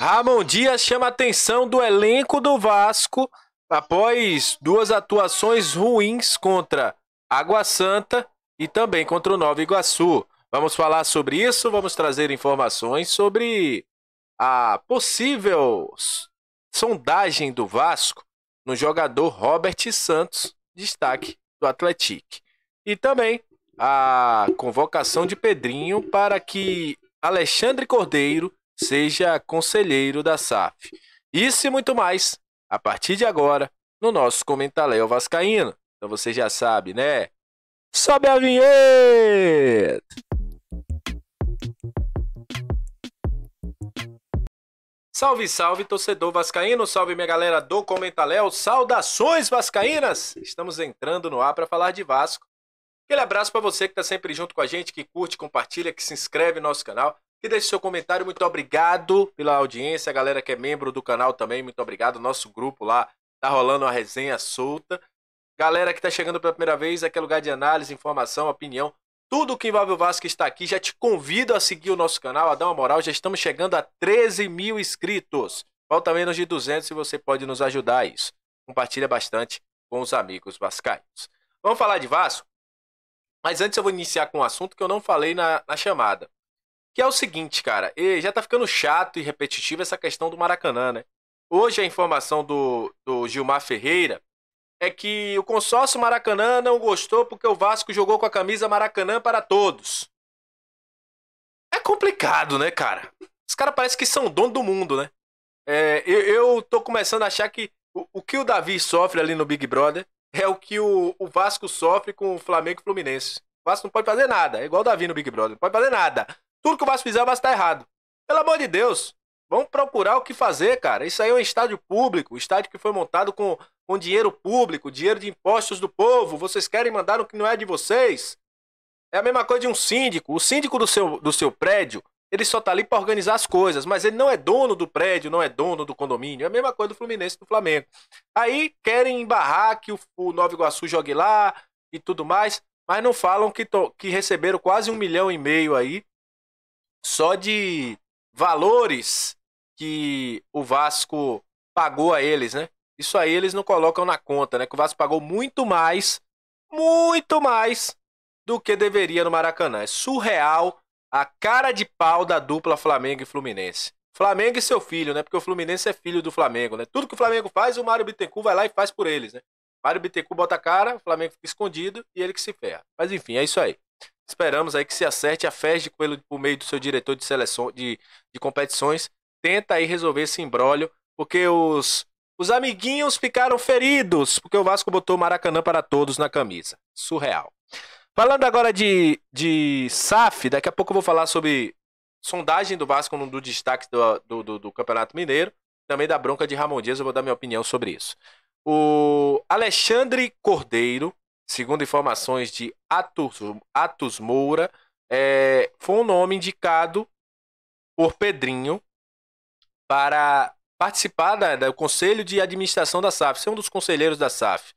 Ramon Dias chama a atenção do elenco do Vasco após duas atuações ruins contra Água Santa e também contra o Nova Iguaçu. Vamos falar sobre isso, vamos trazer informações sobre a possível sondagem do Vasco no jogador Robert Santos, destaque do Atlético. E também a convocação de Pedrinho para que Alexandre Cordeiro seja conselheiro da SAF. Isso e muito mais, a partir de agora, no nosso Comentaléu Vascaíno. Então você já sabe, né? Sobe a vinheta! Salve, salve, torcedor vascaíno, salve minha galera do Comentaléu, saudações vascaínas! Estamos entrando no ar para falar de Vasco. Aquele abraço para você que está sempre junto com a gente, que curte, compartilha, que se inscreve no nosso canal e deixe seu comentário. Muito obrigado pela audiência, a galera que é membro do canal também, muito obrigado. Nosso grupo lá tá rolando uma resenha solta. Galera que está chegando pela primeira vez, aqui é lugar de análise, informação, opinião, tudo que envolve o Vasco está aqui. Já te convido a seguir o nosso canal, a dar uma moral. Já estamos chegando a 13 mil inscritos. Falta menos de 200 e você pode nos ajudar a isso. Compartilha bastante com os amigos vascaínos. Vamos falar de Vasco? Mas antes eu vou iniciar com um assunto que eu não falei na, na chamada. Que é o seguinte, cara, E já tá ficando chato e repetitivo essa questão do Maracanã, né? Hoje a informação do, do Gilmar Ferreira é que o consórcio Maracanã não gostou porque o Vasco jogou com a camisa Maracanã para todos. É complicado, né, cara? Os caras parecem que são dono do mundo, né? É, eu, eu tô começando a achar que o, o, que o Davi sofre ali no Big Brother é o que o, o Vasco sofre com o Flamengo e o Fluminense. O Vasco não pode fazer nada, é igual o Davi no Big Brother, não pode fazer nada. Tudo que o Vasco fizer, o Vasco tá errado. Pelo amor de Deus, vamos procurar o que fazer, cara. Isso aí é um estádio público, um estádio que foi montado com, com dinheiro público, dinheiro de impostos do povo. Vocês querem mandar o que não é de vocês? É a mesma coisa de um síndico. O síndico do seu, do seu prédio, ele só tá ali para organizar as coisas, mas ele não é dono do prédio, não é dono do condomínio. É a mesma coisa do Fluminense e do Flamengo. Aí querem embarrar que o, o Nova Iguaçu jogue lá e tudo mais, mas não falam que, to, que receberam quase um milhão e meio aí só de valores que o Vasco pagou a eles, né? Isso aí eles não colocam na conta, né? Que o Vasco pagou muito mais, muito mais do que deveria no Maracanã. É surreal a cara de pau da dupla Flamengo e Fluminense. Flamengo e seu filho, né? Porque o Fluminense é filho do Flamengo, né? Tudo que o Flamengo faz, o Mário Bittencourt vai lá e faz por eles, né? Mário Bittencourt bota a cara, o Flamengo fica escondido e ele que se ferra. Mas enfim, é isso aí. Esperamos aí que se acerte a de pelo, por meio do seu diretor de seleção de, de competições. Tenta aí resolver esse embrólio, porque os, os amiguinhos ficaram feridos, porque o Vasco botou Maracanã para todos na camisa. Surreal. Falando agora de, de SAF, daqui a pouco eu vou falar sobre sondagem do Vasco no do destaque do, do, do, do Campeonato Mineiro. Também da bronca de Ramon Dias, eu vou dar minha opinião sobre isso. O Alexandre Cordeiro, Segundo informações de Atos, Atos Moura, é, foi um nome indicado por Pedrinho para participar da, do Conselho de Administração da SAF, ser é um dos conselheiros da SAF.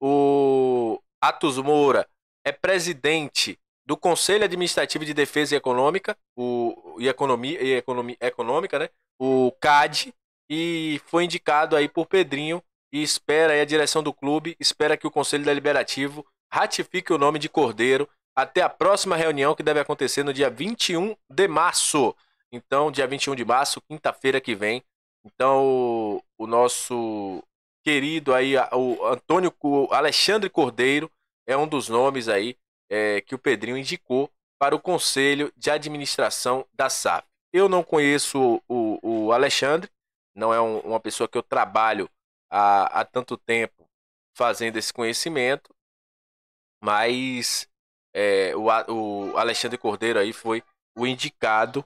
O Atos Moura é presidente do Conselho Administrativo de Defesa e Econômica, o, e, economia, e economia, Econômica, né? o CAD, e foi indicado aí por Pedrinho e espera a direção do clube, espera que o Conselho Deliberativo ratifique o nome de Cordeiro até a próxima reunião que deve acontecer no dia 21 de março. Então, dia 21 de março, quinta-feira que vem. Então, o, nosso querido aí, o Antônio o Alexandre Cordeiro, é um dos nomes aí é, que o Pedrinho indicou para o Conselho de Administração da SAF. Eu não conheço o, o Alexandre, não é um, uma pessoa que eu trabalho há, há tanto tempo fazendo esse conhecimento, mas é, o, o Alexandre Cordeiro aí foi o indicado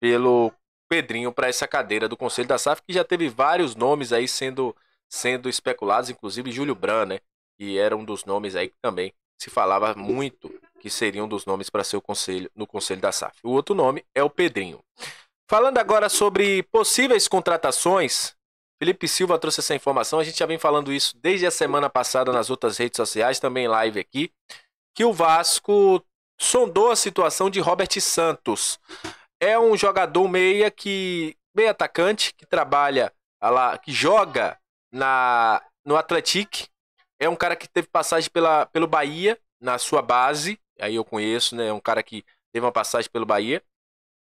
pelo Pedrinho para essa cadeira do Conselho da SAF, que já teve vários nomes aí sendo, sendo especulados, inclusive Júlio Bran, né? Que era um dos nomes aí que também se falava muito que seria um dos nomes para ser o conselho no Conselho da SAF. O outro nome é o Pedrinho. Falando agora sobre possíveis contratações, Felipe Silva trouxe essa informação, a gente já vem falando isso desde a semana passada nas outras redes sociais, também live aqui, que o Vasco sondou a situação de Robert Santos. É um jogador meia que meia atacante que trabalha lá, que joga na no Atlético. É um cara que teve passagem pela, pelo Bahia na sua base, aí eu conheço, né? É um cara que teve uma passagem pelo Bahia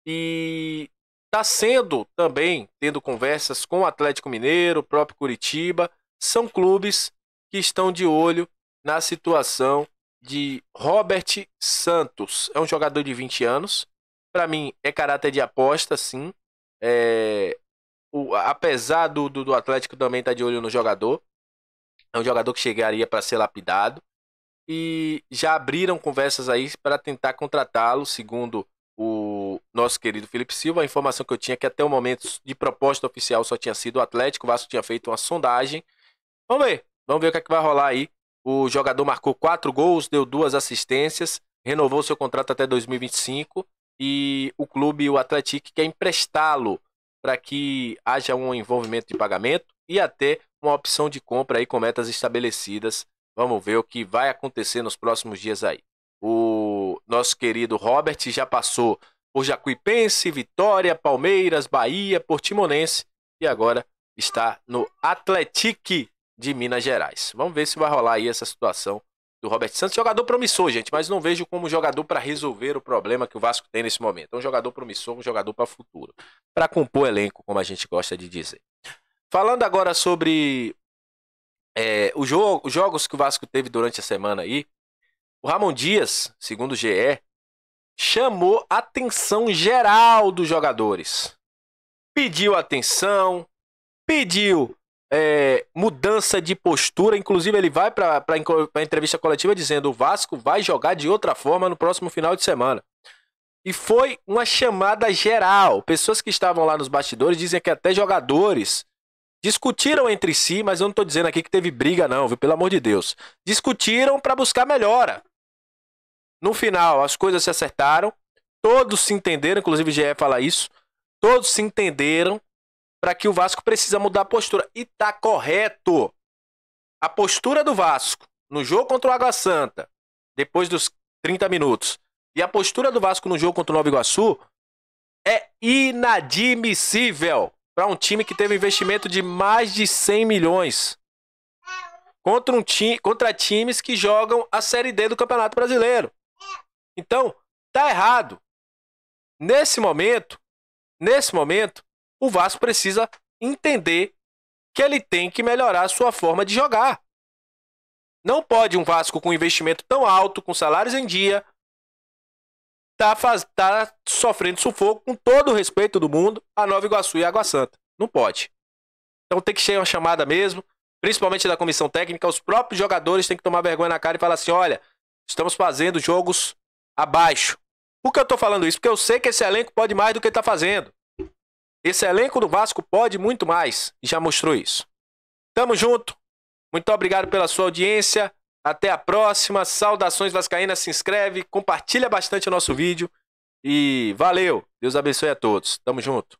e está sendo também tendo conversas com o Atlético Mineiro, o próprio Curitiba. São clubes que estão de olho na situação de Robert Santos. É um jogador de 20 anos. Para mim, é caráter de aposta, sim. É... O... apesar do, do, do, Atlético também estar tá de olho no jogador. É um jogador que chegaria para ser lapidado. E já abriram conversas aí para tentar contratá-lo, segundo o nosso querido Felipe Silva. A informação que eu tinha é que até o momento de proposta oficial só tinha sido o Atlético. O Vasco tinha feito uma sondagem. Vamos ver. Vamos ver o que, é que vai rolar aí. O jogador marcou quatro gols, deu duas assistências, renovou seu contrato até 2025 e o clube, o Atlético, quer emprestá-lo para que haja um envolvimento de pagamento e até uma opção de compra aí com metas estabelecidas. Vamos ver o que vai acontecer nos próximos dias aí. O nosso querido Robert já passou por Jacuipense, Vitória, Palmeiras, Bahia, Portimonense e agora está no Atletique de Minas Gerais. Vamos ver se vai rolar aí essa situação do Robert Santos. Jogador promissor, gente, mas não vejo como jogador para resolver o problema que o Vasco tem nesse momento. É um jogador promissor, um jogador para futuro. Para compor elenco, como a gente gosta de dizer. Falando agora sobre é, os, jogo, os jogos que o Vasco teve durante a semana aí. O Ramon Dias, segundo o GE, chamou atenção geral dos jogadores. Pediu atenção, pediu é, mudança de postura. Inclusive, ele vai para a entrevista coletiva dizendo: o Vasco vai jogar de outra forma no próximo final de semana. E foi uma chamada geral. Pessoas que estavam lá nos bastidores dizem que até jogadores discutiram entre si, mas eu não estou dizendo aqui que teve briga, não, viu? Pelo amor de Deus. Discutiram para buscar melhora. No final, as coisas se acertaram, todos se entenderam, inclusive o GE fala isso, todos se entenderam para que o Vasco precisa mudar a postura. E tá correto. A postura do Vasco no jogo contra o Água Santa, depois dos 30 minutos, e a postura do Vasco no jogo contra o Nova Iguaçu é inadmissível para um time que teve investimento de mais de 100 milhões contra, um time, contra times que jogam a Série D do Campeonato Brasileiro. Então, tá errado. Nesse momento, nesse momento, o Vasco precisa entender que ele tem que melhorar a sua forma de jogar. Não pode um Vasco com investimento tão alto, com salários em dia, tá, faz, tá sofrendo sufoco com todo o respeito do mundo a Nova Iguaçu e a Água Santa. Não pode. Então tem que ser uma chamada mesmo, principalmente da comissão técnica, os próprios jogadores têm que tomar vergonha na cara e falar assim: olha, estamos fazendo jogos abaixo. Por que eu estou falando isso? Porque eu sei que esse elenco pode mais do que está fazendo. Esse elenco do Vasco pode muito mais e já mostrou isso. Tamo junto. Muito obrigado pela sua audiência. Até a próxima. Saudações vascaínas. Se inscreve, compartilha bastante o nosso vídeo e valeu. Deus abençoe a todos. Tamo junto.